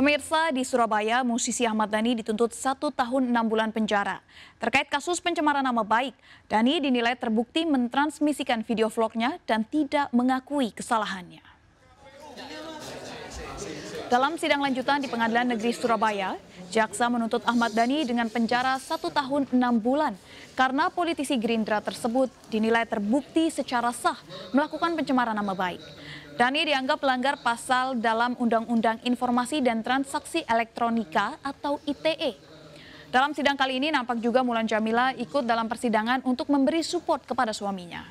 Pemirsa di Surabaya, musisi Ahmad Dhani dituntut satu tahun enam bulan penjara. Terkait kasus pencemaran nama baik, Dhani dinilai terbukti mentransmisikan video vlognya dan tidak mengakui kesalahannya. Dalam sidang lanjutan di Pengadilan Negeri Surabaya, Jaksa menuntut Ahmad Dhani dengan penjara satu tahun enam bulan karena politisi Gerindra tersebut dinilai terbukti secara sah melakukan pencemaran nama baik. Dhani dianggap melanggar pasal dalam Undang-Undang Informasi dan Transaksi Elektronika atau ITE dalam sidang kali ini nampak juga Mulan Jamila ikut dalam persidangan untuk memberi support kepada suaminya.